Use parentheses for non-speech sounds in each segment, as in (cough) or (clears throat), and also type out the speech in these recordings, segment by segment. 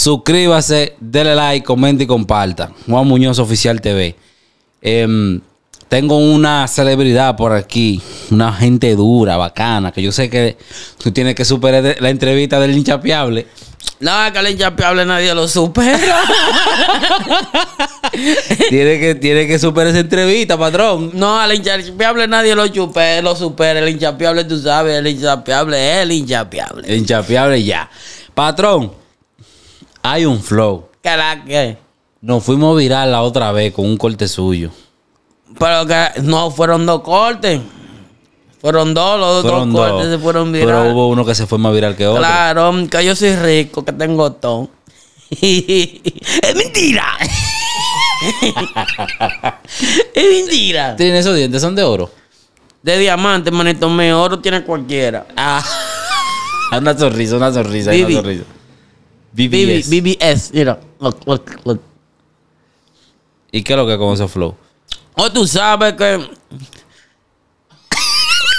Suscríbase, dele like, comente y comparta. Juan Muñoz Oficial TV. Em, tengo una celebridad por aquí, una gente dura, bacana, que yo sé que tú tienes que superar la entrevista del hinchapeable. No, que el Inchapiable nadie lo supera. (laughs) tiene, que, tiene que superar esa entrevista, patrón. No, al Inchapiable nadie lo, chupe, lo supera. El Inchapiable tú sabes, el hinchapeable es el Inchapiable... El hinchapeable ya. Patrón, hay un flow. la que? Nos fuimos viral la otra vez con un corte suyo. Pero que no fueron dos cortes. Fueron dos, los otros cortes se fueron viral. Pero hubo uno que se fue más viral que otro. Claro, que yo soy rico, que tengo todo. (laughs) es mentira. (laughs) es mentira. ¿Tiene esos dientes? ¿Son de oro? De diamante, manito. Me oro tiene cualquiera. Ah. (laughs) una sonrisa, una sonrisa, una sonrisa. BBS. Mira. Look, look, look. ¿Y qué es lo que con flow? O oh, tú sabes que.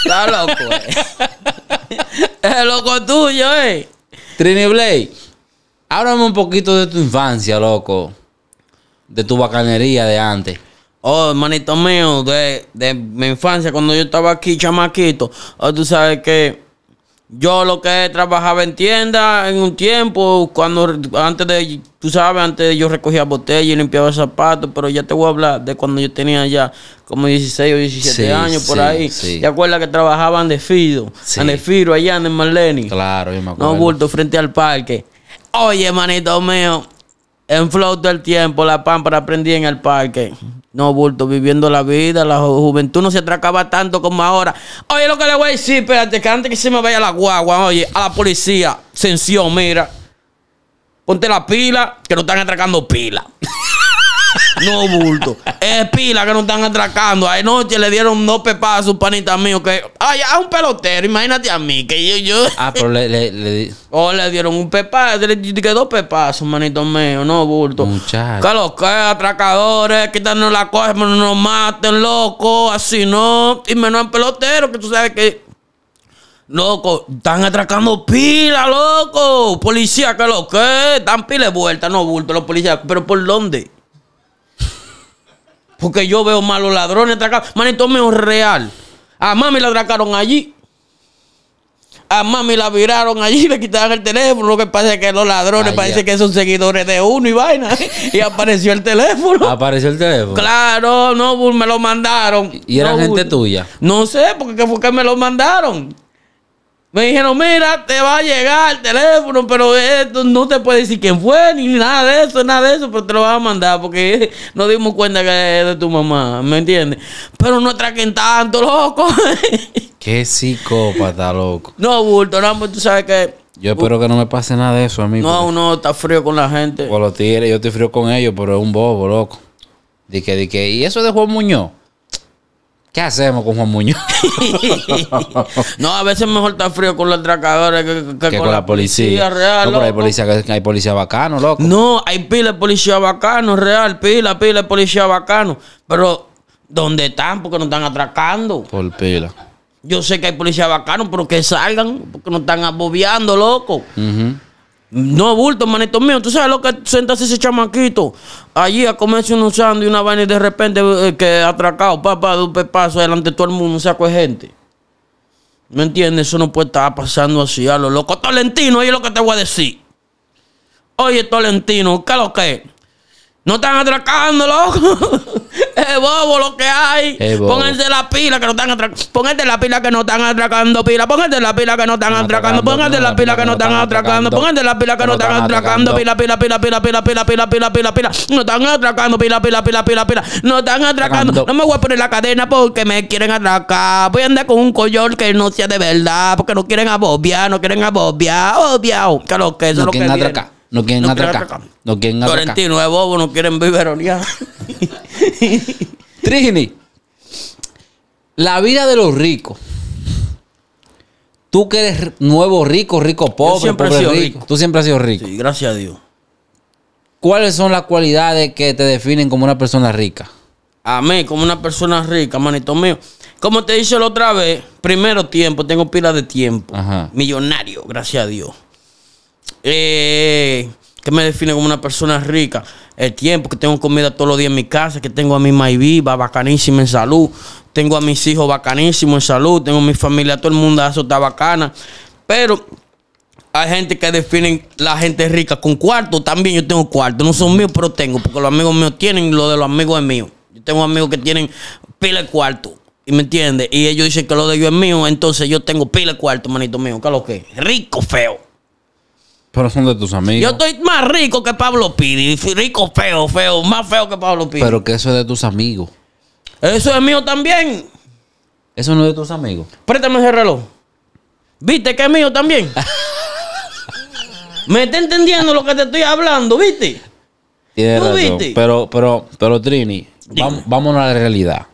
Está loco, eh. Es loco tuyo, eh. Trini Blake, háblame un poquito de tu infancia, loco. De tu bacanería de antes. Oh, hermanito mío, de, de mi infancia, cuando yo estaba aquí, chamaquito. ¿O oh, tú sabes que yo lo que trabajaba en tienda en un tiempo, cuando antes de, tú sabes, antes de yo recogía botellas y limpiaba zapatos, pero ya te voy a hablar de cuando yo tenía ya como 16 o 17 años por ahí. ¿Te acuerdas que trabajaban de Fido? En el allá en el Marleni. Claro, yo me acuerdo. No, vuelto frente al parque. Oye, manito mío, en flow el tiempo, la pámpara aprendí en el parque. No, bulto, viviendo la vida, la juventud no se atracaba tanto como ahora. Oye, lo que le voy a decir, espérate, que antes que se me vaya la guagua, oye, a la policía, Sensión, mira. Ponte la pila, que no están atracando pila. (laughs) no bulto. Es pila que nos están atracando. noche le dieron dos pepas a sus panitas míos. Que, ay, a un pelotero, imagínate a mí. Que yo, yo. Ah, pero le. le, O oh, le dieron un pepa, le dos dos a sus manitos míos, no bulto. Muchachos. Que los que, atracadores, quítanos la cosa, no nos maten, loco. Así no. Y menos en pelotero, que tú sabes que. Loco, están atracando pila, loco. Policía, que lo que. Están pila de vuelta, no bulto, los policías. ¿Pero por dónde? Porque yo veo malos ladrones atracados. Manito, es real. A mami la atracaron allí. A mami la viraron allí, (laughs) le quitaron el teléfono. Lo que pasa es que los ladrones parece que son seguidores de uno y vaina. (laughs) Y apareció el teléfono. Apareció el teléfono. Claro, no, me lo mandaron. ¿Y era gente tuya? No sé, porque fue que me lo mandaron. Me dijeron, mira, te va a llegar el teléfono, pero esto eh, no te puede decir quién fue, ni nada de eso, nada de eso, pero te lo van a mandar porque eh, no dimos cuenta que es de tu mamá, ¿me entiendes? Pero no traquen tanto, loco. (laughs) Qué psicópata, loco. No, Bulto, no, tú sabes que... Yo espero que no me pase nada de eso a mí. No, no, está frío con la gente. Pues lo tigres, yo estoy frío con ellos, pero es un bobo, loco. Dije, que, y eso de Juan Muñoz. ¿Qué hacemos con Juan Muñoz? (laughs) no, a veces mejor está frío con los atracadores que, con, la policía. no, hay policía, hay policía bacano, loco. No, hay pila de policía bacano, real, pila, pila de policía bacano. Pero, ¿dónde están? Porque no están atracando. Por pila. Yo sé que hay policía bacano, pero que salgan, porque no están abobeando, loco. No, bulto, manito mío. Tú sabes lo que sentas ese chamaquito allí a comerse un usando y una vaina y de repente eh, que atracado, papá, de un pepazo delante adelante todo el mundo, un saco de gente. ¿Me entiendes? Eso no puede estar pasando así a los loco. Tolentino, oye lo que te voy a decir. Oye, Tolentino, ¿qué es lo que? No están atracando, loco. (laughs) bobo lo que hay. Pónganse la pila que no están atracando. Pónganse la pila que no están atracando pila. Pónganse la pila que no están atracando. Pónganse la pila que no están atracando. Pónganse la pila que no están atracando. Pila, pila, pila, pila, pila, pila, pila, pila, pila, No están atracando. Pila, pila, pila, pila, pila. No están atracando. No me voy a poner la cadena porque me quieren atracar. Voy a andar con un collón que no sea de verdad. Porque no quieren abobiar, no quieren abobiar. Obviado. Que lo que eso no lo que quieren atracar. No quieren atracar. No quieren atracar. Florentino no quieren (laughs) Trini, la vida de los ricos. Tú que eres nuevo rico, rico pobre, siempre pobre sido rico. Tú siempre has sido rico. Sí, gracias a Dios. ¿Cuáles son las cualidades que te definen como una persona rica? Amén, como una persona rica, manito mío. Como te dije la otra vez, primero tiempo, tengo pila de tiempo. Millonario, gracias a Dios. Eh, ¿Qué me define como una persona rica? El tiempo, que tengo comida todos los días en mi casa, que tengo a mi y viva, bacanísima en salud, tengo a mis hijos bacanísimos en salud, tengo a mi familia, todo el mundo, ah, eso está bacana. Pero hay gente que define la gente rica con cuarto, también yo tengo cuarto, no son míos, pero tengo, porque los amigos míos tienen lo de los amigos es mío. Yo tengo amigos que tienen pila de cuarto, ¿y me entiendes? Y ellos dicen que lo de yo es mío, entonces yo tengo pila de cuarto, manito mío, ¿qué es lo que? Rico, feo. Pero son de tus amigos. Yo estoy más rico que Pablo Piri. Rico, feo, feo. Más feo que Pablo Piri. Pero que eso es de tus amigos. Eso es mío también. Eso no es de tus amigos. Préstame ese reloj. ¿Viste que es mío también? (laughs) ¿Me está entendiendo lo que te estoy hablando? ¿Viste? Pero, pero, pero, Trini, vamos vámonos a la realidad.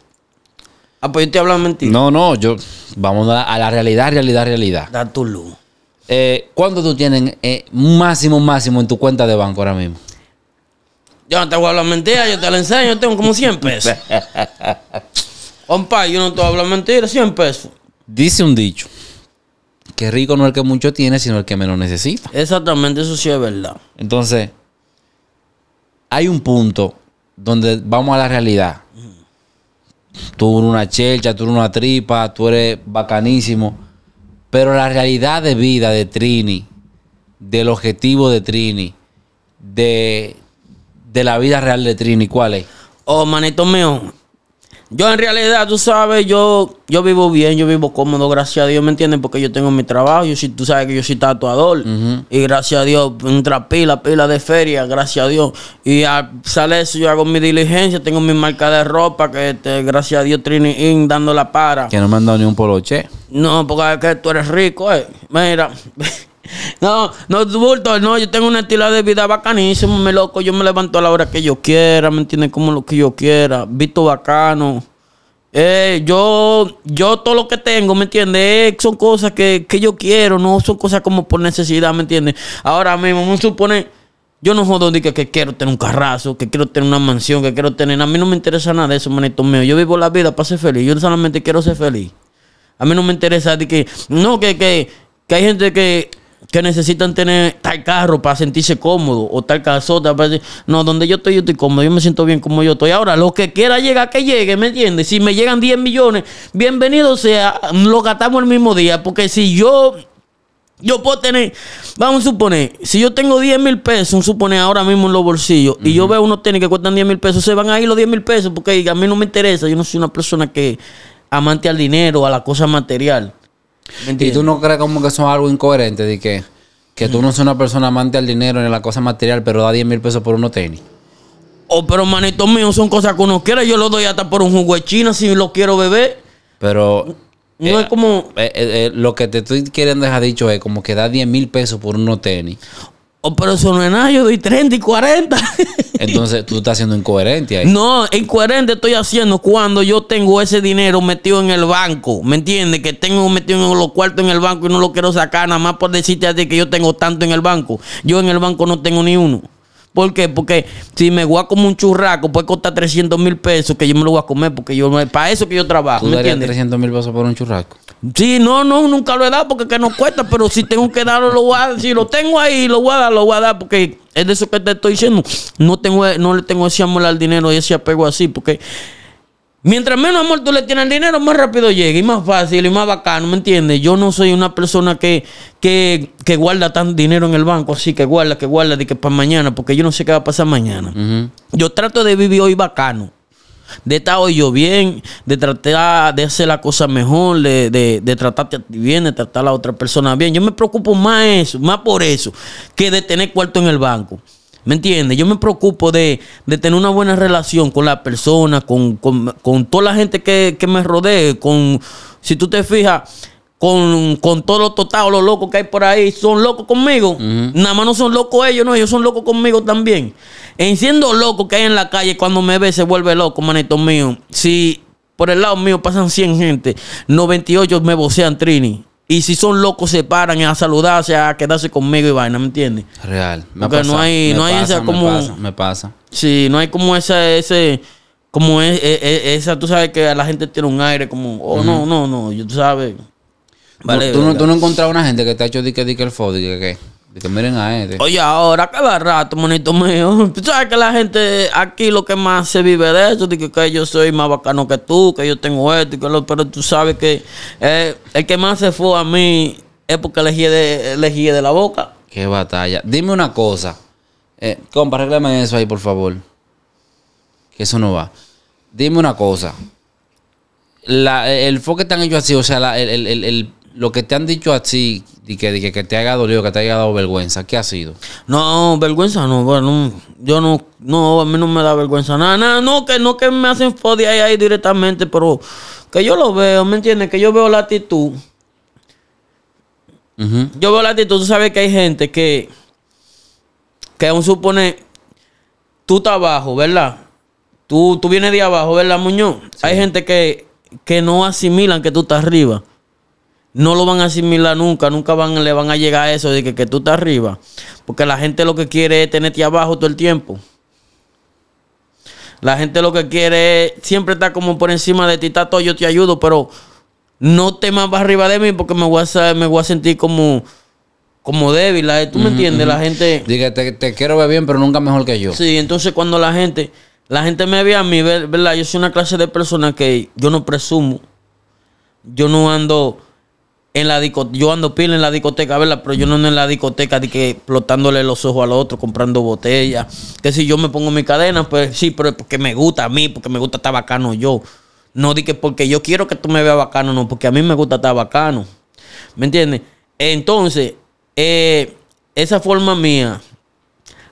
Ah, pues yo estoy hablando mentira. No, no, yo. Vamos a la realidad, realidad, realidad. Da tu luz. Eh, ¿Cuánto tú tienes eh, máximo, máximo en tu cuenta de banco ahora mismo? Yo no te voy a hablar mentira, yo te la enseño, yo tengo como 100 pesos. (laughs) Compa, yo no te voy a hablar mentira, 100 pesos. Dice un dicho, que rico no es el que mucho tiene, sino el que menos necesita. Exactamente, eso sí es verdad. Entonces, hay un punto donde vamos a la realidad. Tú eres una chelcha, tú eres una tripa, tú eres bacanísimo pero la realidad de vida de Trini, del objetivo de Trini, de, la vida real de Trini, ¿cuál es? Oh, manito yo en realidad, tú sabes, yo, yo vivo bien, yo vivo cómodo, gracias a Dios, ¿me entiendes? Porque yo tengo mi trabajo, yo tú sabes que yo soy tatuador. Y gracias a Dios, entra pila, pila de feria, gracias a Dios. Y al sale eso, yo hago mi diligencia, tengo mi marca de ropa, que este, gracias a Dios, Trini In dando la para. Que no me han dado ni un poloche. No, porque que tú eres rico, eh. Mira. (laughs) No, no, bulto, no, yo tengo una estilo de vida bacanísimo, me loco, yo me levanto a la hora que yo quiera, ¿me entiendes? Como lo que yo quiera, visto bacano. Eh, yo, yo todo lo que tengo, ¿me entiendes? Eh, son cosas que, que, yo quiero, no son cosas como por necesidad, ¿me entiendes? Ahora mismo, me supone, yo no jodo de que, quiero tener un carrazo, que quiero tener una mansión, que quiero tener... A mí no me interesa nada de eso, manito mío. Yo vivo la vida para ser feliz, yo solamente quiero ser feliz. A mí no me interesa de que... No, que, que, que hay gente que que necesitan tener tal carro para sentirse cómodo o tal casota para decir, no, donde yo estoy, yo estoy cómodo, yo me siento bien como yo estoy. Ahora, lo que quiera llegar, que llegue, ¿me entiendes? Si me llegan 10 millones, bienvenido sea, lo gastamos el mismo día, porque si yo, yo puedo tener, vamos a suponer, si yo tengo 10 mil pesos, un suponer ahora mismo en los bolsillos, y yo veo unos tenis que cuestan 10 mil pesos, se van a ir los 10 mil pesos, porque a mí no me interesa, yo no soy una persona que amante al dinero, a la cosa material y tú no crees como que son algo incoherente de que, que tú no seas una persona amante al dinero ni a la cosa material, pero da 10 mil pesos por unos tenis. Oh, pero manito mío, son cosas que uno quiere. Yo lo doy hasta por un jugo de China si lo quiero beber. Pero. No eh, es como. Eh, eh, lo que te estoy queriendo dejar dicho es como que da 10 mil pesos por unos tenis. Oh, pero eso no es nada, yo doy 30 y 40. (laughs) Entonces tú estás siendo incoherente ahí. No, incoherente estoy haciendo cuando yo tengo ese dinero metido en el banco. ¿Me entiendes? Que tengo metido en los cuartos en el banco y no lo quiero sacar, nada más por decirte a ti que yo tengo tanto en el banco. Yo en el banco no tengo ni uno. ¿Por qué? Porque si me voy a comer un churraco, puede costar 300 mil pesos que yo me lo voy a comer porque yo para eso que yo trabajo. ¿Tú ¿me entiendes? 300 mil pesos por un churraco? Sí, no, no, nunca lo he dado porque que no cuesta, pero si tengo que darlo, lo voy a, si lo tengo ahí, lo voy a dar, lo voy a dar porque es de eso que te estoy diciendo. No tengo, no le tengo ese amor al dinero y ese apego así porque Mientras menos amor tú le tienes dinero, más rápido llega y más fácil y más bacano, ¿me entiendes? Yo no soy una persona que, que, que guarda tanto dinero en el banco, así que guarda, que guarda, de que para mañana, porque yo no sé qué va a pasar mañana. Yo trato de vivir hoy bacano, de estar hoy yo bien, de tratar de hacer la cosa mejor, de, de, tratarte bien, de tratar a la otra persona bien. Yo me preocupo más eso, más por eso, que de tener cuarto en el banco. ¿Me entiendes? Yo me preocupo de, tener una buena relación con la persona, con, toda la gente que, me rodee, con, si tú te fijas, con, con todos los totados, los locos que hay por ahí, son locos conmigo. Nada más no son locos ellos, no, ellos son locos conmigo también. En siendo loco que hay en la calle, cuando me ve se vuelve loco, manito mío. Si por el lado mío pasan 100 gente, 98 me vocean Trini. Y si son locos, se paran a saludarse, a quedarse conmigo y vaina, ¿me entiendes? Real. Me no hay, no pasa, como. Me pasa, Sí, no hay como esa, ese. Como e, e, e, esa, tú sabes que la gente tiene un aire como, oh, no, no, no, yo, tú sabes. Vale, tú, no, tú no una gente que te ha hecho dique, dique el fo, dique, que. Que miren a este. Oye, ahora, qué rato, monito mío. Tú sabes que la gente aquí lo que más se vive de eso, de que, yo soy más bacano que tú, que yo tengo esto, y que lo, pero tú sabes que eh, el que más se fue a mí es porque le de, de la boca. Qué batalla. Dime una cosa. Eh, compa, arreglame eso ahí, por favor. Que eso no va. Dime una cosa. La, el foco que están hecho así, o sea, la, el, el, el, lo que te han dicho así ti, que, que, te haya dolido, que te haya dado vergüenza, ¿qué ha sido? No, vergüenza no, bueno, yo no, no, a mí no me da vergüenza nada, nada, no, que no que me hacen fodia ahí, directamente, pero que yo lo veo, ¿me entiendes? Que yo veo la actitud. Yo veo la actitud, tú sabes que hay gente que, que aún supone, tú estás abajo, ¿verdad? Tú, tú vienes de abajo, ¿verdad, Muñoz? Hay gente que, que no asimilan que tú estás arriba no lo van a asimilar nunca, nunca van, le van a llegar a eso de que, tú estás arriba. Porque la gente lo que quiere es tenerte abajo todo el tiempo. La gente lo que quiere es siempre está como por encima de ti, está todo, yo te ayudo, pero no te más arriba de mí porque me voy a, me voy a sentir como, como débil. ¿Tú me entiendes? La gente. Diga, te, te, quiero ver bien, pero nunca mejor que yo. Sí, entonces cuando la gente, la gente me ve a mí, ¿verdad? Yo soy una clase de persona que yo no presumo. Yo no ando la yo ando pila en la discoteca, ¿verdad? Pero yo no ando en la discoteca de que explotándole los ojos al otro, comprando botellas. Que si yo me pongo mi cadena, pues sí, pero es porque me gusta a mí, porque me gusta estar bacano yo. No di que porque yo quiero que tú me veas bacano, no, porque a mí me gusta estar bacano. ¿Me entiendes? Entonces, eh, esa forma mía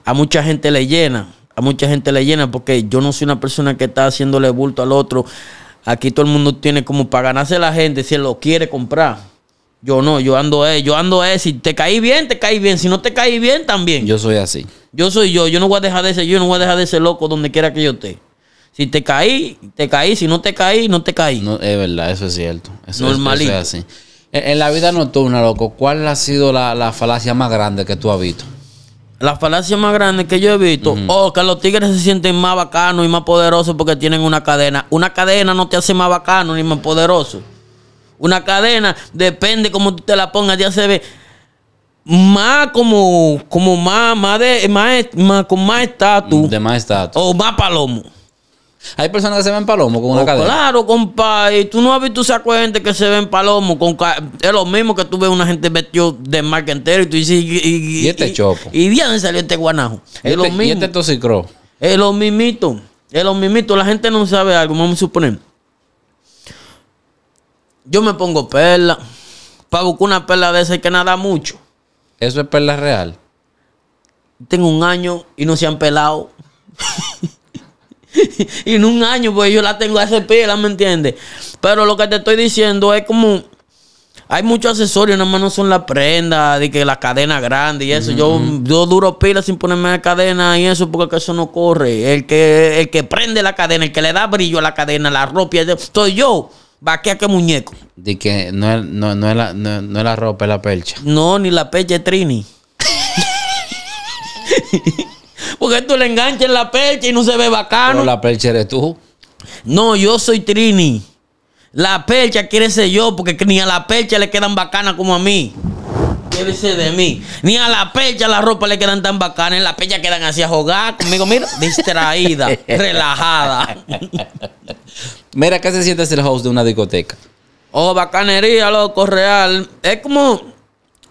a mucha gente le llena. A mucha gente le llena porque yo no soy una persona que está haciéndole bulto al otro. Aquí todo el mundo tiene como para ganarse la gente si lo quiere comprar. Yo no, yo ando es, eh, yo ando es. Eh, si te caí bien, te caí bien. Si no te caí bien, también. Yo soy así. Yo soy yo. Yo no voy a dejar de ser yo, no voy a dejar de ser loco donde quiera que yo esté. Si te caí, te caí. Si no te caí, no te caí. No, es verdad, eso es cierto. Eso, es así. En, la vida nocturna, loco, ¿cuál ha sido la, falacia más grande que tú has visto? La falacia más grande que yo he visto, oh, que los tigres se sienten más bacanos y más poderosos porque tienen una cadena. Una cadena no te hace más bacano ni más poderoso. Una cadena, depende como tú te la pongas, ya se ve más como, como más, más de, más, con más estatus. De más estatus. O más palomo. Hay personas que se ven palomo con una oh, cadena. Claro, compa. Y tú no has visto esa gente que se ven palomo. Con es lo mismo que tú ves una gente vestida de marca entera y tú dices. Y, y, y este y, chopo. Y bien salió este guanajo. es este, lo mismo. Y este tosicro. Es lo mismito. Es lo mismito. La gente no sabe algo, vamos a suponer. Yo me pongo perla. Para buscar una perla de esas que nada mucho. ¿Eso es perla real? Tengo un año y no se han pelado. (laughs) y en un año, pues yo la tengo a ese ¿me entiendes? Pero lo que te estoy diciendo es como. Hay muchos accesorios, nada más no son las prendas, de que la cadena grande y eso. yo, yo duro pila sin ponerme la cadena y eso, porque eso no corre. El que, el que prende la cadena, el que le da brillo a la cadena, la ropa, estoy yo. Vaquea que muñeco. De que no es, la, la ropa, es la percha. No, ni la percha es Trini. Porque tú le enganchas en la percha y no se ve bacano. Pero la percha eres tú. No, yo soy Trini. La percha quiere ser yo, porque ni a la percha le quedan bacanas como a mí. Quiere ser de mí. Ni a la percha la ropa le quedan tan bacanas. En la percha quedan así a jugar conmigo, mira, distraída, (laughs) relajada. Mira, qué se siente ser host de una discoteca. Oh, bacanería, loco, real. Es como.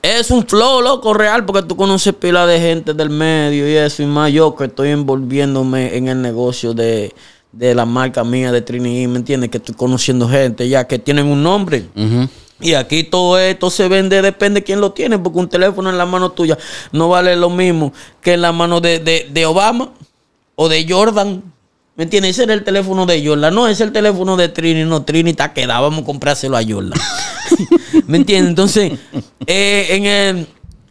Es un flow, loco, real, porque tú conoces pila de gente del medio y eso, y más yo que estoy envolviéndome en el negocio de, la marca mía de Trini, ¿me entiendes? Que estoy conociendo gente ya que tienen un nombre. Y aquí todo esto se vende, depende de quién lo tiene, porque un teléfono en la mano tuya no vale lo mismo que en la mano de, de Obama o de Jordan. ¿Me entiendes? Ese era el teléfono de Yola. No, es el teléfono de Trini. No, Trini está quedado. Vamos a comprárselo a Yola. (laughs) ¿Me entiendes? Entonces, eh,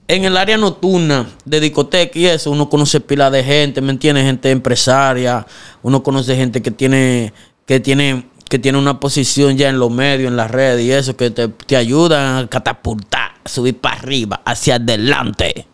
en, el, área nocturna de discoteca y eso, uno conoce pila de gente, ¿me entiendes? Gente empresaria. Uno conoce gente que tiene, que tiene, que tiene una posición ya en los medios, en las redes y eso, que te, te a catapultar, a subir para arriba, hacia adelante.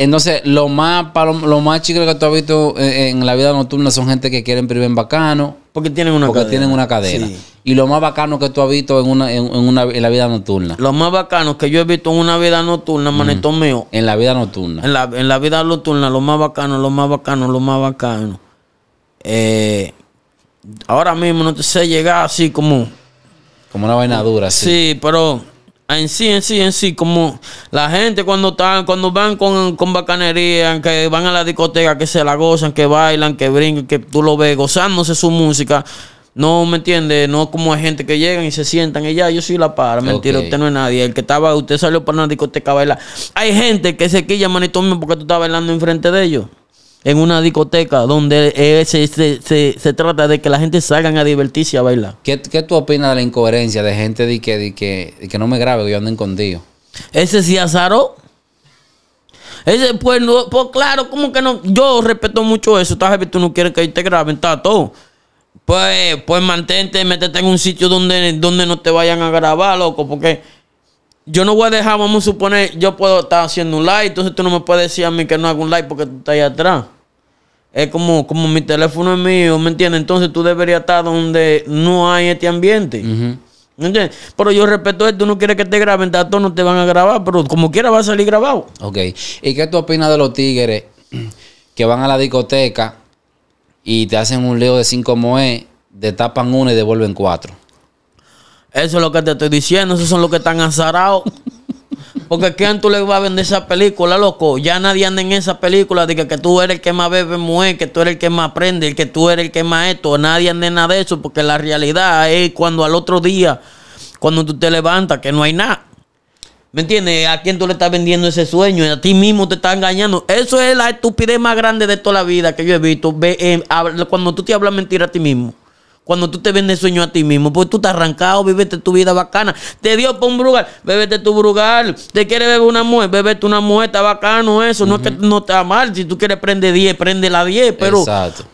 Entonces, lo más, lo, más chico que tú has visto eh, en, la vida nocturna son gente que quieren en bacano. Porque tienen una porque tienen una cadena. Y lo más bacano que tú has visto en, la vida nocturna. Lo más bacano que yo he visto en una vida nocturna, manito mío. En la vida nocturna. En la, vida nocturna, lo más bacano, lo más bacano, lo más bacano. Eh, ahora mismo no te sé llegar así como. Como una vaina dura, sí. Sí, pero en sí, en sí, en sí, como la gente cuando están, cuando van con, bacanería, que van a la discoteca, que se la gozan, que bailan, que brincan, que tú lo ves gozándose su música. No, ¿me entiende? No como hay gente que llegan y se sientan y ya, yo soy la para. Mentira, usted no es nadie. El que estaba, usted salió para una discoteca a bailar. Hay gente que se quilla, manito mío, porque tú estás bailando enfrente de ellos en una discoteca donde eh, se, trata de que la gente salgan a divertirse y a bailar. ¿Qué, ¿Qué, tú opinas de la incoherencia de gente de que, que, que no me grabe, que yo ando escondido? Ese sí azaró. Ese, pues, no, pues claro, como que no. Yo respeto mucho eso. Estás tú no quieres que te graben, está todo. Pues, pues mantente, métete en un sitio donde, donde no te vayan a grabar, loco, porque yo no voy a dejar, vamos a suponer, yo puedo estar haciendo un like, entonces tú no me puedes decir a mí que no hago un like porque tú estás ahí atrás. Es como, como mi teléfono es mío, ¿me entiendes? Entonces tú deberías estar donde no hay este ambiente. ¿Me entiendes? Pero yo respeto esto, tú no quieres que te graben, datos no te van a grabar, pero como quiera va a salir grabado. Ok. ¿Y qué tú opinas de los tigres (clears throat) que van a la discoteca y te hacen un leo de cinco moes, tapan uno y devuelven cuatro? Eso es lo que te estoy diciendo, esos son los que están azarados. Porque ¿quién tú le vas a vender esa película, loco? Ya nadie anda en esa película de que, tú eres el que más bebe mujer, que tú eres el que más aprende, que tú eres el que más esto. Nadie anda en nada de eso, porque la realidad es cuando al otro día, cuando tú te levantas, que no hay nada. ¿Me entiendes? ¿A quién tú le estás vendiendo ese sueño? A ti mismo te estás engañando. Eso es la estupidez más grande de toda la vida que yo he visto. Eh, cuando tú te hablas mentira a ti mismo. Cuando tú te vendes sueño a ti mismo, pues tú has arrancado, vivete tu vida bacana. Te dio por un brugal, bébete tu brugal. Te quiere beber una mujer, bebete una mujer, está bacano eso. No es que no está mal. Si tú quieres prender 10, prende la 10, pero,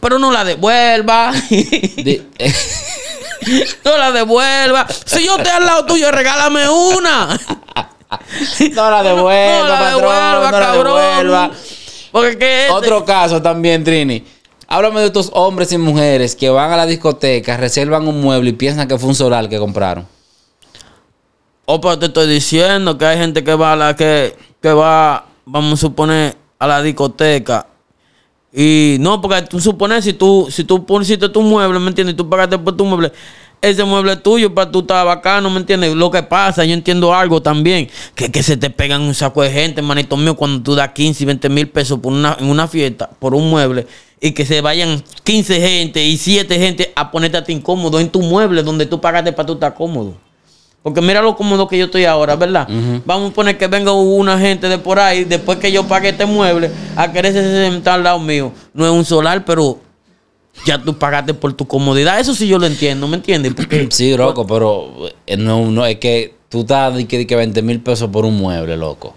pero no la devuelva. (laughs) Eh. no la devuelva. Si yo te al lado tuyo, regálame una. (laughs) no la devuelva, no, no la devuelvas, cabrón. Porque este Otro caso también, Trini. Háblame de estos hombres y mujeres que van a la discoteca, reservan un mueble y piensan que fue un solar que compraron. Opa, oh, te estoy diciendo que hay gente que va a la que, va, vamos a suponer, a la discoteca. Y no, porque tú supones, si tú, si tú pusiste tu mueble, ¿me entiendes? Y tú pagaste por tu mueble, ese mueble es tuyo para tú estar bacano, ¿me entiendes? Lo que pasa, yo entiendo algo también, que, se te pegan un saco de gente, manito mío, cuando tú das 15, 20 mil pesos por una, en una fiesta, por un mueble y que se vayan 15 gente y 7 gente a ponerte a incómodo en tu mueble donde tú pagaste para tú estar cómodo. Porque mira lo cómodo que yo estoy ahora, ¿verdad? Vamos a poner que venga una gente de por ahí, después que yo pague este mueble, a quererse sentar al lado mío. No es un solar, pero ya tú pagaste por tu comodidad. Eso sí yo lo entiendo, ¿me entiendes? (clears throat) sí, loco, pero eh, no, es que tú estás di que, 20 mil pesos por un mueble, loco.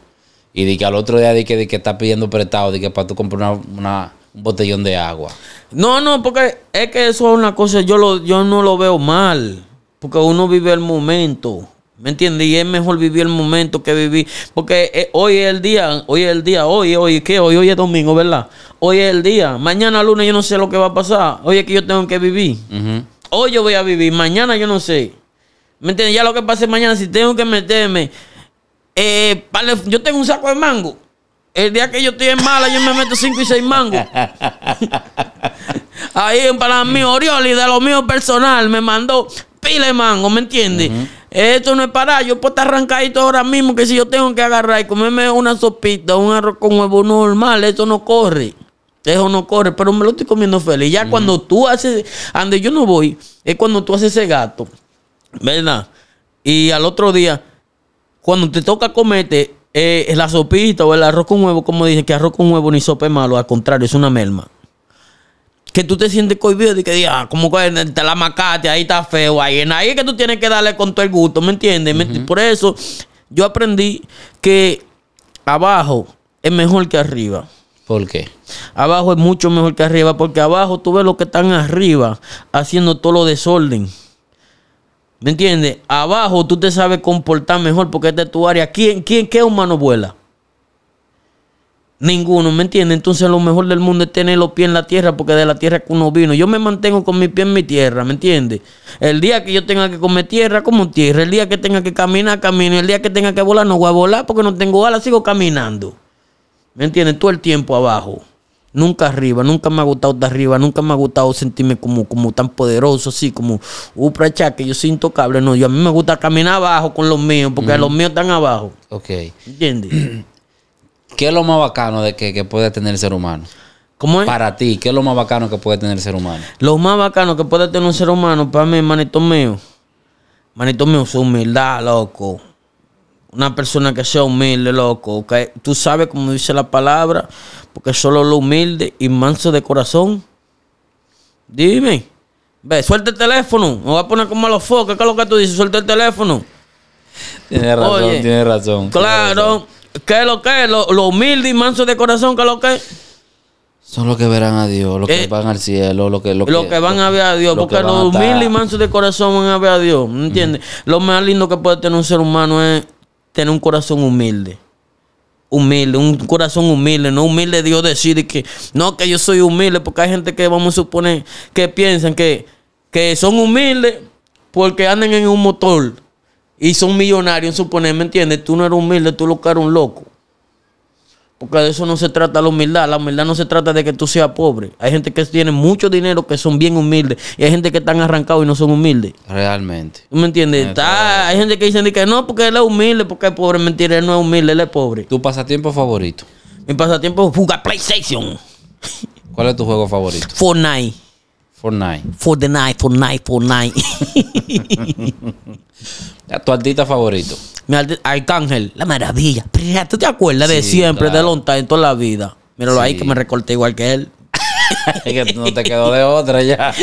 Y di que al otro día di que, que estás pidiendo prestado, de que para tú comprar una botellón de agua. No, no, porque es que eso es una cosa, yo, lo, yo no lo veo mal, porque uno vive el momento. ¿Me entiendes? Y es mejor vivir el momento que vivir. Porque eh, hoy es el día, hoy es el día, hoy, hoy, ¿qué? Hoy, hoy es domingo, ¿verdad? Hoy es el día. Mañana lunes yo no sé lo que va a pasar. Hoy es que yo tengo que vivir. Hoy yo voy a vivir, mañana yo no sé. ¿Me entiendes? Ya lo que pase mañana, si tengo que meterme. Eh, yo tengo un saco de mango. El día que yo estoy en mala, yo me meto 5 y 6 mangos. (laughs) Ahí para mí, Orioli, de lo mío personal, me mandó pile mango, ¿me entiendes? Eso Esto no es para... yo puedo estar arrancadito ahora mismo que si yo tengo que agarrar y comerme una sopita, un arroz con huevo normal, eso no corre. Eso no corre, pero me lo estoy comiendo feliz. Ya cuando tú haces, ande yo no voy, es cuando tú haces ese gato, ¿verdad? Y al otro día, cuando te toca comerte, eh, la sopita o el arroz con huevo, como dije, que arroz con huevo ni sopa es malo, al contrario, es una melma. Que tú te sientes cohibido y que digas, ah, como que te la macate, ahí está feo, ahí en ahí es que tú tienes que darle con todo el gusto, ¿me entiendes? Por eso yo aprendí que abajo es mejor que arriba. ¿Por qué? Abajo es mucho mejor que arriba, porque abajo tú ves lo que están arriba haciendo todo lo desorden. ¿Me entiendes? Abajo tú te sabes comportar mejor porque es de tu área. ¿Quién, quién, qué humano vuela? Ninguno, ¿me entiendes? Entonces lo mejor del mundo es tener los pies en la tierra porque de la tierra que uno vino. Yo me mantengo con mis pies en mi tierra, ¿me entiendes? El día que yo tenga que comer tierra, como tierra. El día que tenga que caminar, camino. El día que tenga que volar, no voy a volar porque no tengo alas, sigo caminando. ¿Me entiendes? Todo el tiempo abajo. Nunca arriba, nunca me ha gustado estar arriba, nunca me ha gustado sentirme como, como tan poderoso, así como upracha uh, que yo soy intocable. No, yo a mí me gusta caminar abajo con los míos, porque los míos están abajo. Ok. ¿Entiendes? (clears throat) ¿Qué es lo más bacano de que, puede tener el ser humano? ¿Cómo es? Para ti, ¿qué es lo más bacano que puede tener el ser humano? Lo más bacano que puede tener un ser humano, para mí, manito mío. Manito mío, su humildad, loco una persona que sea humilde, loco, que tú sabes cómo dice la palabra, porque solo lo humilde y manso de corazón. Dime. Ve, suelta el teléfono. Me voy a poner como a los focos. ¿Qué es lo que tú dices? Suelta el teléfono. Tienes razón, razón. Claro. ¿Qué es lo que es? Lo, humilde y manso de corazón, ¿qué es lo que es? Son los que verán a Dios, los que eh. van al cielo, los que, lo que, lo que van a ver a Dios. porque los humildes y manso de corazón van a ver a Dios. ¿Me entiendes? Lo más lindo que puede tener un ser humano es tener un corazón humilde. Humilde, un corazón humilde, no humilde Dios decir que no, que yo soy humilde, porque hay gente que vamos a suponer que piensan que, que son humildes porque andan en un motor y son millonarios, suponer, ¿me entiendes? Tú no eres humilde, tú lo que eres un loco. Porque de eso no se trata la humildad. La humildad no se trata de que tú seas pobre. Hay gente que tiene mucho dinero que son bien humildes. Y hay gente que están arrancados y no son humildes. Realmente. ¿Tú me entiendes? hay gente que dice que no, porque él es humilde, porque es pobre. Mentira, él no es humilde, él es pobre. ¿Tu pasatiempo favorito? Mi pasatiempo es jugar PlayStation. (laughs) ¿Cuál es tu juego favorito? Fortnite. Fortnite. Fortnite, Fortnite, Fortnite. (laughs) (laughs) Tu artista favorito. Mi artista, Arcángel, la maravilla. ¿Tú te acuerdas de siempre, de lontano, en toda la vida? Míralo ahí que me recorté igual que él. (laughs) es que no te quedó de otra ya. (laughs)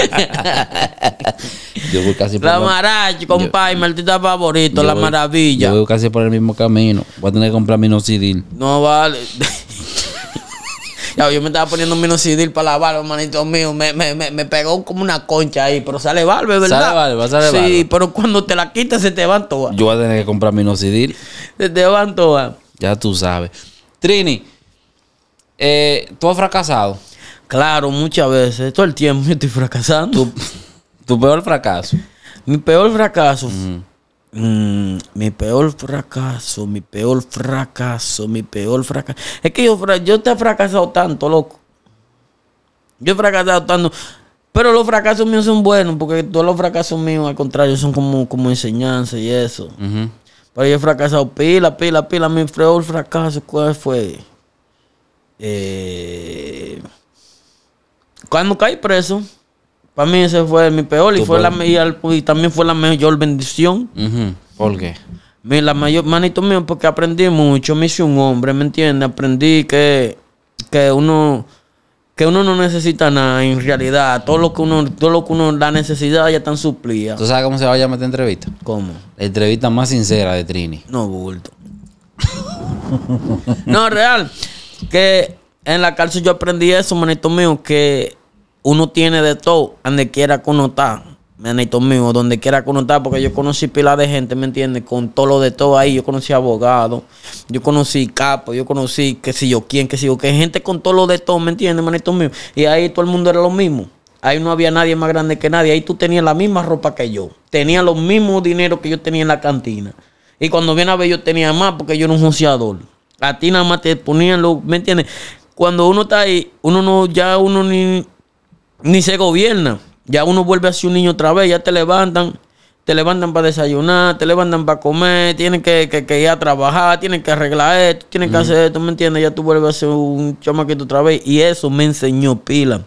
yo voy casi por la marachi, compadre, mi artista favorito, la maravilla. Yo voy casi por el mismo camino. Voy a tener que comprar mi nocidil. No vale yo me estaba poniendo minocidil para la barba, manito mío. Me, pegó como una concha ahí, pero sale barba, ¿verdad? Sale barba, sale barba. Sí, pero cuando te la quitas se te van todas. Yo voy a tener que comprar minocidil. Se te van todas. Ya tú sabes. Trini, eh, ¿tú has fracasado? Claro, muchas veces. Todo el tiempo yo estoy fracasando. ¿Tu, peor fracaso? Mi peor fracaso. Mm, mi peor fracaso, mi peor fracaso, mi peor fracaso. Es que yo, yo te he fracasado tanto, loco. Yo he fracasado tanto. Pero los fracasos míos son buenos, porque todos los fracasos míos, al contrario, son como, como enseñanza y eso. Pero yo he fracasado pila, pila, pila. Mi peor fracaso, ¿cuál fue? Eh, cuando caí preso. Para mí ese fue mi peor y, fue la, y, también fue la mayor bendición. ¿Por qué? la mayor, manito mío, porque aprendí mucho, me hice un hombre, ¿me entiendes? Aprendí que, que uno que uno no necesita nada en realidad. Todo lo que uno, todo lo que uno, la necesidad ya están suplida. ¿Tú sabes cómo se va a llamar esta entrevista? ¿Cómo? La entrevista más sincera de Trini. No, bulto. (laughs) no, real. Que en la cárcel yo aprendí eso, manito mío, que uno tiene de todo, donde quiera que Me está. Manito mío, donde quiera que porque yo conocí pila de gente, ¿me entiendes? Con todo lo de todo ahí. Yo conocí abogados, yo conocí capo yo conocí qué sé yo quién, qué sé yo qué. Gente con todo lo de todo, ¿me entiendes, manito mío? Y ahí todo el mundo era lo mismo. Ahí no había nadie más grande que nadie. Ahí tú tenías la misma ropa que yo. Tenía los mismos dinero que yo tenía en la cantina. Y cuando viene a ver, yo tenía más porque yo no un joseador. A ti nada más te ponían los, ¿me entiendes? Cuando uno está ahí, uno no, ya uno ni, ni se gobierna. Ya uno vuelve a ser un niño otra vez, ya te levantan, te levantan para desayunar, te levantan para comer, tienen que, ir a trabajar, tienen que arreglar esto, tienen que hacer esto, ¿me entiendes? Ya tú vuelves a ser un chamaquito otra vez. Y eso me enseñó pila.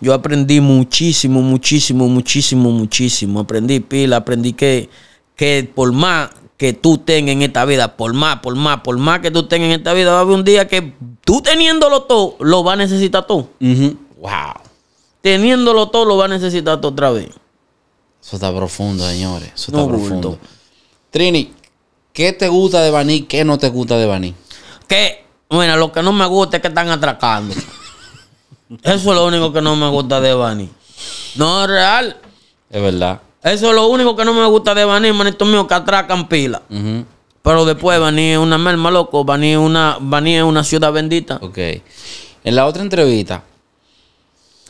Yo aprendí muchísimo, muchísimo, muchísimo, muchísimo. Aprendí pila, aprendí que, que por más que tú tengas en esta vida, por más, por más, por más que tú tengas en esta vida, va a haber un día que tú teniéndolo todo, lo va a necesitar tú. Wow teniéndolo todo, lo va a necesitar otra vez. Eso está profundo, señores. Eso está profundo. Trini, ¿qué te gusta de Baní? ¿Qué no te gusta de Baní? Que, bueno, lo que no me gusta es que están atracando. (laughs) Eso es lo único que no me gusta de Baní. No, es real. Es verdad. Eso es lo único que no me gusta de Baní, manito mío, que atracan pila. Pero después Baní es una merma, loco. Baní es una, es una ciudad bendita. Ok. En la otra entrevista,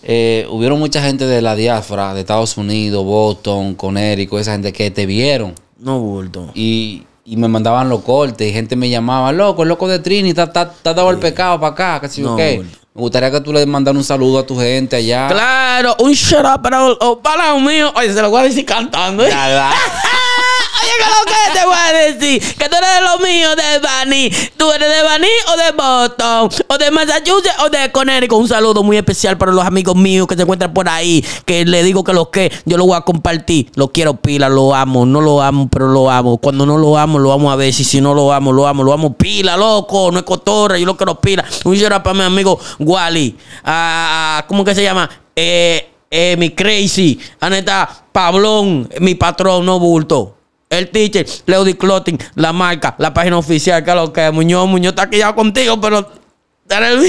eh, hubieron mucha gente de la diáspora, de Estados Unidos, Boston, Conérico esa gente que te vieron. No, bulto. Y, y me mandaban los cortes y gente me llamaba, loco, el loco de Trini, está dado el pecado para acá, Me gustaría que tú le mandaras un saludo a tu gente allá. Claro, un shout out oh, para, los mío. Oye, se lo voy a decir cantando. ¿eh? (laughs) que te voy a decir? Que tú eres de los míos de Bani. ¿Tú eres de Bani o de Boston? ¿O de Massachusetts o de Connecticut? Un saludo muy especial para los amigos míos que se encuentran por ahí. Que le digo que los que yo lo voy a compartir. Lo quiero pila, lo amo. No lo amo, pero lo amo. Cuando no lo amo, lo amo a veces. Y Si no lo amo, lo amo. Lo amo pila, loco. No es cotorra, yo lo quiero pila. Un saludo para mi amigo Wally. Ah, ¿Cómo que se llama? Eh, eh, mi crazy. Aneta, Pablón, mi patrón, no bulto el teacher, Leudy Clotting, la marca, la página oficial, que es lo que es. Muñoz, Muñoz está aquí ya contigo, pero (laughs) lo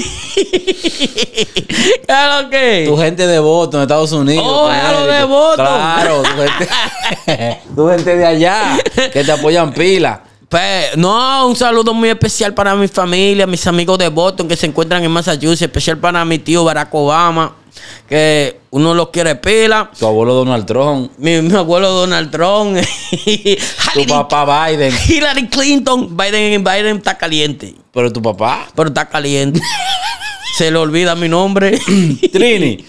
que. Tu gente de voto en Estados Unidos. Oh, claro, de voto. Claro, (laughs) tu gente, de allá que te apoyan pila. Pues, no, un saludo muy especial para mi familia, mis amigos de Boston que se encuentran en Massachusetts, especial para mi tío Barack Obama, que uno los quiere pila. Tu abuelo Donald Trump. Mi, abuelo Donald Trump. (laughs) tu papá Biden. Hillary Clinton. Biden, Biden está caliente. Pero tu papá. Pero está caliente. (laughs) Se le olvida mi nombre. (clears throat) Trini.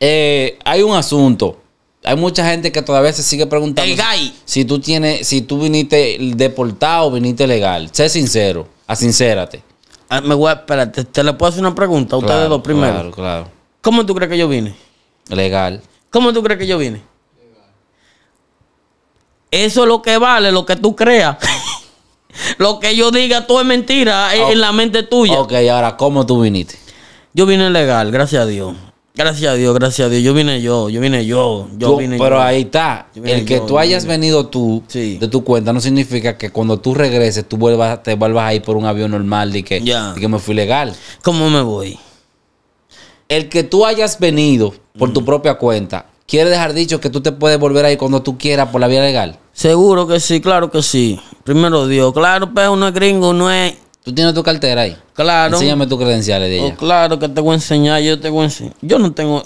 Eh, hay un asunto. Hay mucha gente que todavía se sigue preguntando El Si, tú tienes, si tú viniste deportado o viniste legal. Sé sincero, asincérate. Ah, me voy a, espérate, te le puedo hacer una pregunta a ustedes dos primero. Claro, claro. ¿Cómo tú crees que yo vine? Legal. ¿Cómo tú crees que yo vine? Legal. Eso es lo que vale, lo que tú creas. (laughs) lo que yo diga, todo es mentira eh, en la mente tuya. Ok, ahora, ¿cómo tú viniste? Yo vine legal, gracias a Dios. Gracias a Dios, gracias a Dios. Yo vine yo, yo vine yo, yo vine vine Pero ahí está. El que tú hayas venido tú de tu cuenta no significa que cuando tú regreses tú vuelvas, te vuelvas a ir por un avión normal y y que me fui legal. ¿Cómo me voy? el que tú hayas venido por tu propia cuenta, ¿quiere dejar dicho que tú te puedes volver ahí cuando tú quieras por la vía legal? Seguro que sí, claro que sí. Primero Dios, claro, pero uno es gringo, no es... ¿Tú tienes tu cartera ahí? Claro. Enséñame tus credenciales de oh, claro que te voy a enseñar, yo te voy a enseñar. Yo no tengo...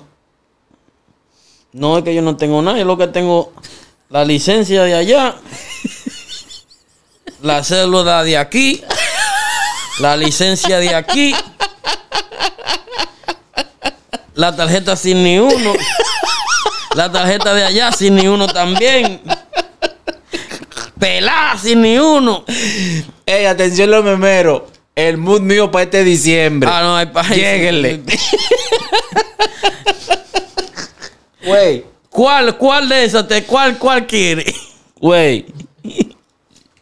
No es que yo no tengo nada, es lo que tengo la licencia de allá, la célula de aquí, la licencia de aquí la tarjeta sin ni uno. La tarjeta de allá sin ni uno también. Pelada sin ni uno. Ey, atención los memeros. El mood mío para este diciembre. Ah, no, hay para Lléguenle. Güey. (laughs) ¿Cuál, cuál de esas? Te, ¿Cuál, cuál quiere? Güey.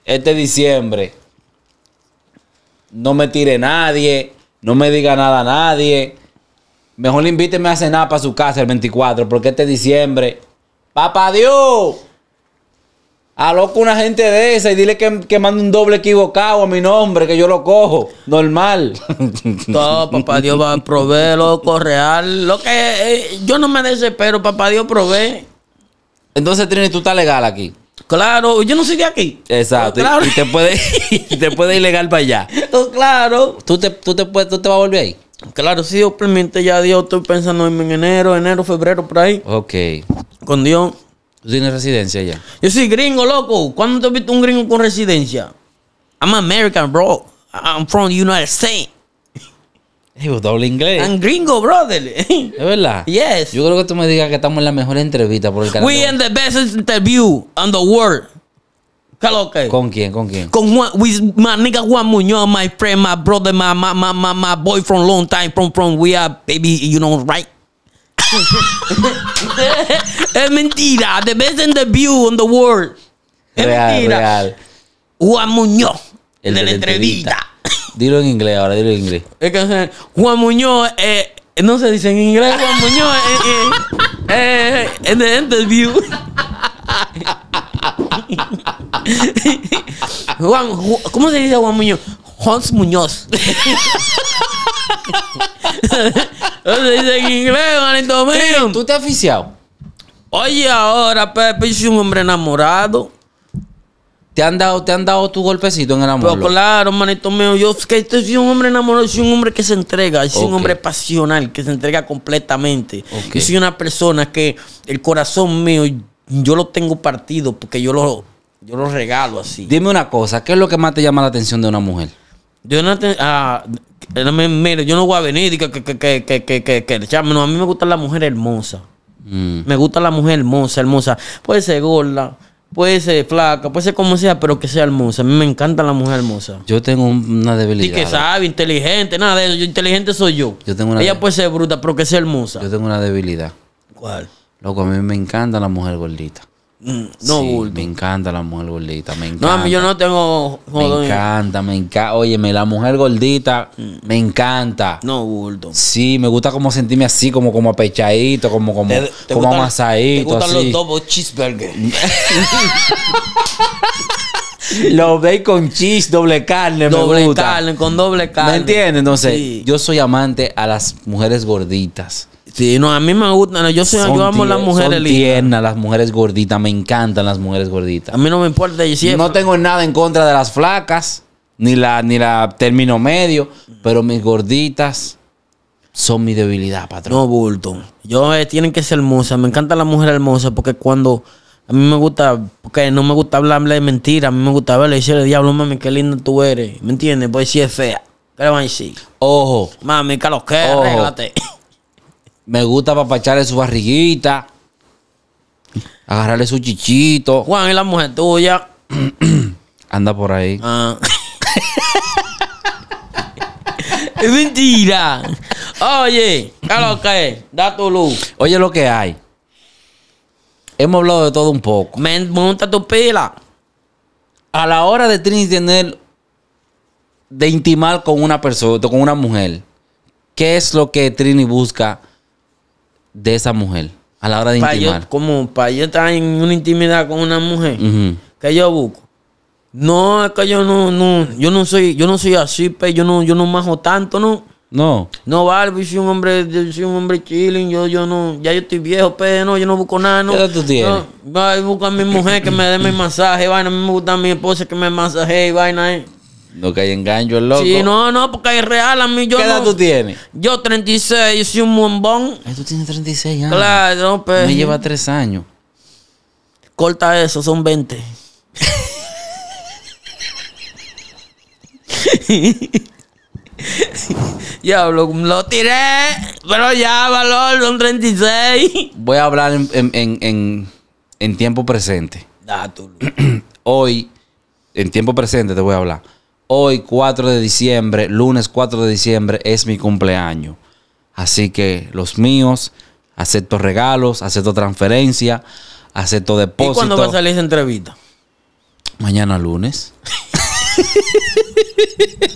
Este diciembre. No me tire nadie. No me diga nada a nadie. Mejor le invíteme a cenar para su casa el 24, porque este diciembre. ¡Papá Dios! loco una gente de esa y dile que, que un doble equivocado a mi nombre, que yo lo cojo. Normal. Todo, (laughs) papá Dios va a proveer, loco, real. Lo que eh, yo no me desespero, papá Dios provee. Entonces, Trini, tú estás legal aquí. Claro, yo no soy aquí. Exacto. Y, te puede, (laughs) te puede ir legal para allá. (laughs) Claro. ¿Tú te, tú, te, tú te vas a volver ahí? Claro, si Dios permite, ya Dios estoy pensando en enero, enero, febrero, por ahí. Ok. Con Dios. ¿Tú tienes residencia ya? Yo soy gringo, loco. ¿Cuándo te has visto un gringo con residencia? I'm American, bro. I'm from the United States. Yo doble inglés. I'm gringo, brother. ¿Es verdad? Yes. Yo creo que tú me digas que estamos en la mejor entrevista por el canal. We in the best interview on the world. Hello, ¿Con quién? ¿Con quién? Con Juan, with my nigga Juan Muñoz, my friend, my brother, my, my, my, my, my boy from long time, from, from, we are, baby, you know, right? (laughs) es mentira. The best in the view on the world. Es real, mentira. Juan Muñoz. El la entrevista. Dilo en inglés ahora, dilo en inglés. Es que Juan Muñoz, eh, no se dice en inglés Juan Muñoz, en eh, eh, the eh, interview. (laughs) ¿Cómo se dice Juan Muñoz? Juan Muñoz. ¿Cómo (laughs) se dice en inglés, manito mío? ¿Tú te has asfixiado? Oye, ahora, Pepe, soy un hombre enamorado. ¿Te han dado, te han dado tu golpecito en el amor? Pero claro, manito mío, yo que soy un hombre enamorado, soy un hombre que se entrega, soy un hombre pasional, que se entrega completamente. Yo soy una persona que el corazón mío, yo lo tengo partido porque yo lo, yo lo regalo así. Dime una cosa, ¿qué es lo que más te llama la atención de una mujer? Yo no ah, eh, mire, yo no voy a venir y que, que, que, a mí me gusta la mujer hermosa. Mm. Me gusta la mujer hermosa, hermosa. Puede ser gorda, puede ser flaca, puede ser como sea, pero que sea hermosa. A mí me encanta la mujer hermosa. Yo tengo una debilidad. Y que sabe, inteligente, nada de eso. Yo inteligente soy yo. Yo tengo una Ella puede ser bruta, pero que sea hermosa. Yo tengo una debilidad. ¿Cuál? Loco, a mí me encanta la mujer gordita. No, sí, Me encanta la mujer gordita, me encanta. No, yo no tengo Me encanta, me encanta. Óyeme, la mujer gordita mm. me encanta. No, bulto. Sí, me gusta como sentirme así, como, como apechadito, como, como, como gustan, Me gustan los double cheeseburger. (laughs) los bacon cheese, doble carne, doble carne, con doble carne. ¿Me entiendes? Entonces, yo soy amante a las mujeres gorditas. Sí, no, a mí me gustan. yo, soy, yo amo las mujeres son las mujeres gorditas. Me encantan las mujeres gorditas. A mí no me importa. Yo no tengo nada en contra de las flacas, ni la, ni la término medio, pero mis gorditas son mi debilidad, patrón. No, Bulton. Yo eh, tienen que ser hermosas. Me encanta la mujer hermosa porque cuando. A mí me gusta, porque no me gusta hablar de mentira, a mí me gusta verle y decirle, diablo, mami, qué linda tú eres. ¿Me entiendes? Pues si es fea. ¿Qué le van a decir? Ojo. Mami, que qué que, me gusta papacharle su barriguita. Agarrarle su chichito. Juan, es la mujer tuya. (clears throat) Anda por ahí. Ah. (laughs) es mentira. Oye, ¿qué lo que Da tu luz. Oye, lo que hay. Hemos hablado de todo un poco. Me monta tu pila. A la hora de Trini tener. de intimar con una persona, con una mujer. ¿Qué es lo que Trini busca? de esa mujer a la hora de pa intimar? como para yo estar en una intimidad con una mujer que yo busco. No, es que yo no, no, yo no soy, yo no soy así, pe, yo no, yo no majo tanto, ¿no? No. No, Barbie, soy un hombre, yo soy un hombre chilling, yo, yo no, ya yo estoy viejo, pero no, yo no busco nada, no. ¿Qué a mi mujer que me dé mi masaje, vaina, me gusta a mi esposa que me masaje y vaina, eh. No que hay engaño el loco. Sí, no, no, porque hay real. A mí yo ¿Qué edad tú tienes? Yo 36, yo soy un bombón. Ay, tú tienes 36 años. Claro, pero. Pues. Me lleva 3 años. Corta eso, son 20. Ya, (laughs) lo tiré, pero ya, valor, son 36. Voy a hablar en, en, en, en tiempo presente. da tú. (clears throat) Hoy, en tiempo presente te voy a hablar Hoy 4 de diciembre, lunes 4 de diciembre, es mi cumpleaños. Así que los míos, acepto regalos, acepto transferencia, acepto depósito. ¿Y cuándo va a salir esa entrevista? Mañana lunes. (laughs)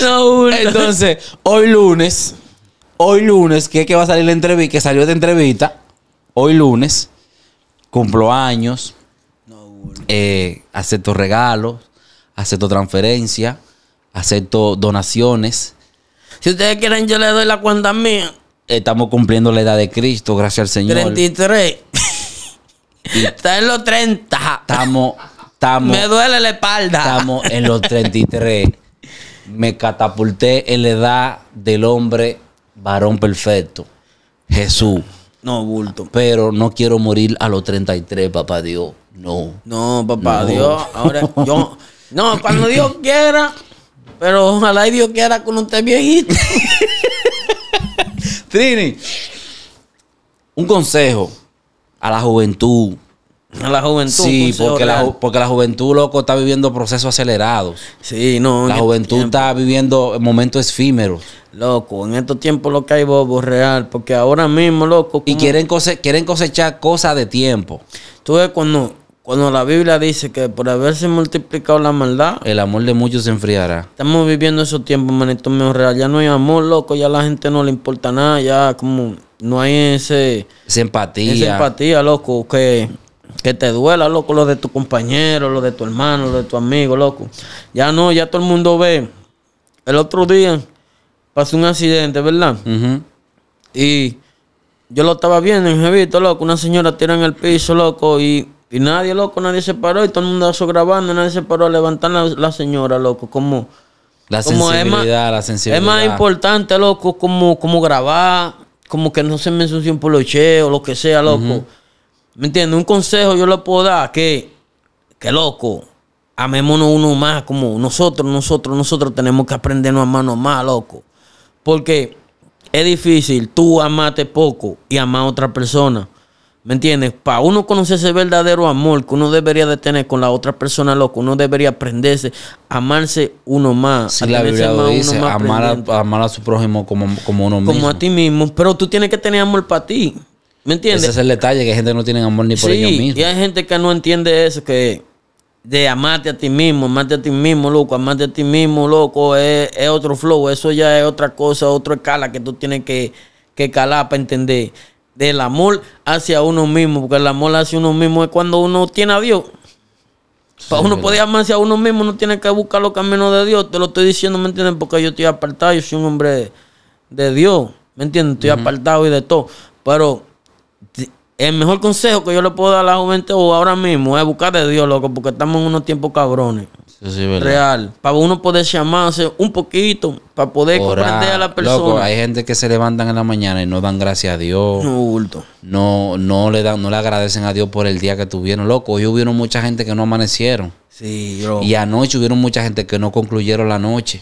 Entonces, hoy lunes, hoy lunes, ¿qué es que va a salir la entrevista, que salió de entrevista, hoy lunes, cumplo años, eh, acepto regalos, acepto transferencias, acepto donaciones. Si ustedes quieren, yo le doy la cuenta mía. Estamos cumpliendo la edad de Cristo, gracias al Señor. 33. Está en los 30. Estamos, estamos. Me duele la espalda. Estamos en los 33. Me catapulté en la edad del hombre varón perfecto, Jesús. No, bulto. Pero no quiero morir a los 33, papá Dios. No. No, papá Dios. Ahora yo. No, cuando Dios (laughs) quiera. Pero ojalá Dios quiera con usted viejito. (laughs) Trini, un consejo a la juventud. A la juventud. Sí, porque la, porque la juventud, loco, está viviendo procesos acelerados. Sí, no. La juventud está viviendo momentos efímeros. Loco, en estos tiempos lo que hay bobo real, porque ahora mismo, loco. Y quieren, quieren cosechar cosas de tiempo. Tú ves cuando, cuando la Biblia dice que por haberse multiplicado la maldad, el amor de muchos se enfriará. Estamos viviendo esos tiempos, manito mío real. Ya no hay amor, loco, ya la gente no le importa nada, ya como no hay ese. Esa empatía. Esa empatía, loco, que. Que te duela, loco, lo de tu compañero, lo de tu hermano, lo de tu amigo, loco. Ya no, ya todo el mundo ve. El otro día, pasó un accidente, ¿verdad? Y yo lo estaba viendo en Jevito, loco. Una señora tira en el piso, loco. Y, nadie, loco, nadie se paró. Y todo el mundo eso grabando. nadie se paró a levantar la, la señora, loco. Como. La sensibilidad, la sensibilidad. Es más importante, loco, como, como grabar. Como que no se me ensucie un o lo que sea, loco. ¿Me entiendes? Un consejo yo le puedo dar que. Que loco, amémonos uno más, como nosotros, nosotros, nosotros tenemos que aprendernos a mano más, loco. Porque es difícil tú amarte poco y amar a otra persona. ¿Me entiendes? Para uno conocer ese verdadero amor que uno debería de tener con la otra persona, loco, uno debería aprenderse, amarse uno más. a la Biblia lo uno más amar, a, su prójimo como, como uno mismo. Como a ti mismo, pero tú tienes que tener amor para ti. ¿Me entiendes? Ese es el detalle, que gente no tiene amor ni por ellos mismos. Y hay gente que no entiende eso, que de amarte a ti mismo, amarte a ti mismo, loco, amarte a ti mismo, loco, es, otro flow, eso ya es otra cosa, otra escala que tú tienes que, que calar para entender. Del amor hacia uno mismo, porque el amor hacia uno mismo es cuando uno tiene a Dios. para uno poder amarse a uno mismo, uno tiene que buscar los caminos de Dios. Te lo estoy diciendo, ¿me entiendes? Porque yo estoy apartado, yo soy un hombre de, Dios, ¿me entiendes? Estoy apartado y de todo. Pero el mejor consejo que yo le puedo dar a la juventud ahora mismo es buscar de Dios, loco, porque estamos en unos tiempos cabrones. Sí, Real. Para uno poder llamarse un poquito, para poder correr comprender a la persona. hay gente que se levantan en la mañana y no dan gracias a Dios. No, No, le dan, no le agradecen a Dios por el día que tuvieron. Loco, hoy hubieron mucha gente que no amanecieron. Sí, yo. Y anoche hubieron mucha gente que no concluyeron la noche.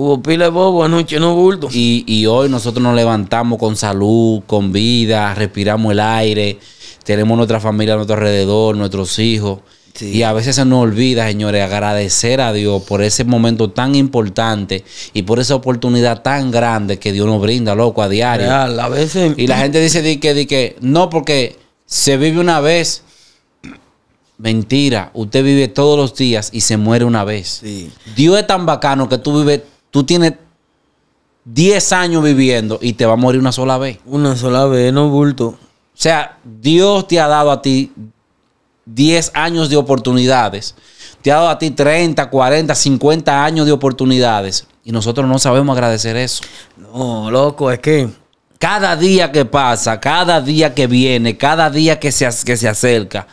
Hubo pile bobo anoche, no bulto. Y, hoy nosotros nos levantamos con salud, con vida, respiramos el aire, tenemos nuestra familia a nuestro alrededor, nuestros hijos. Y a veces se nos olvida, señores, agradecer a Dios por ese momento tan importante y por esa oportunidad tan grande que Dios nos brinda, loco, a diario. a veces... Y la gente dice di que, di que, no, porque se vive una vez. Mentira, usted vive todos los días y se muere una vez. Sí. Dios es tan bacano que tú vives tú tienes 10 años viviendo y te va a morir una sola vez. Una sola vez, no bulto. O sea, Dios te ha dado a ti 10 años de oportunidades. Te ha dado a ti 30, 40, 50 años de oportunidades. Y nosotros no sabemos agradecer eso. No, loco, es que cada día que pasa, cada día que viene, cada día que se, que se acerca,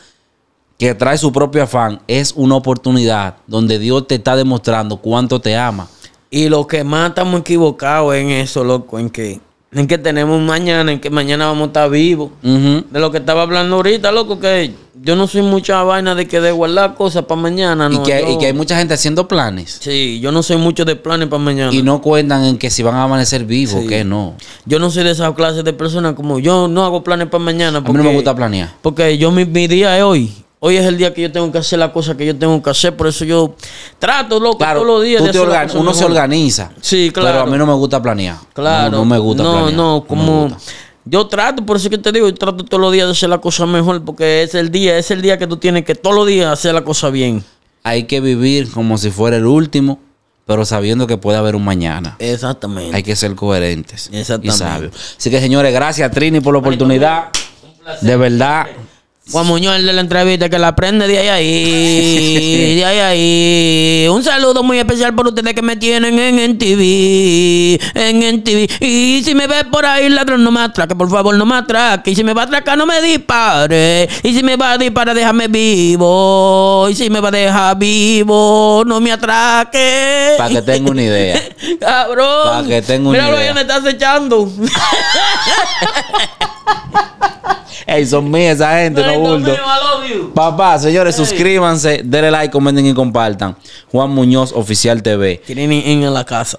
que trae su propio afán, es una oportunidad donde Dios te está demostrando cuánto te ama. Y lo que más estamos equivocados en eso, loco, en que, en que tenemos mañana, en que mañana vamos a estar vivos. De lo que estaba hablando ahorita, loco, que yo no soy mucha vaina de que de guardar cosas para mañana. y, que, y que hay mucha gente haciendo planes. Sí, yo no soy mucho de planes para mañana. Y no cuentan en que si van a amanecer vivos, que no. Yo no soy de esas clases de personas como yo no hago planes para mañana. Porque, a mí no me gusta planear. Porque yo mi día es hoy Hoy es el día que yo tengo que hacer la cosa que yo tengo que hacer. Por eso yo trato, loco, todos los días. de uno se organiza. Sí, claro. Pero a mí no me gusta planear. Claro. No, me gusta planear. No, no, como. yo trato, por eso que te digo, yo trato todos los días de hacer la cosa mejor, porque es el día, es el día que tú tienes que todos los días hacer la cosa bien. Hay que vivir como si fuera el último, pero sabiendo que puede haber un mañana. Exactamente. Hay que ser coherentes. Y sabios. Así que, señores, gracias Trini por la oportunidad. De verdad. Juan Muñoz, el de la entrevista, que la prende de ahí ahí. De ahí ahí. Un saludo muy especial por ustedes que me tienen en TV. En TV. Y si me ve por ahí, ladrón, no me atraque. Por favor, no me atraque. Y si me va a atracar, no me dispare. Y si me va a disparar, déjame vivo. Y si me va a dejar vivo, no me atraque. Para que tenga una idea. (laughs) Cabrón. Para que tenga una idea. Míralo, ya me estás echando. (laughs) Ey, son mías esa gente, no Papá, señores, suscríbanse, denle like, comenten y compartan. Juan Muñoz Oficial TV. Tienen en la casa.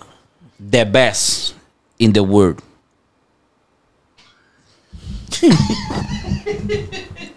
The best in the world. (laughs)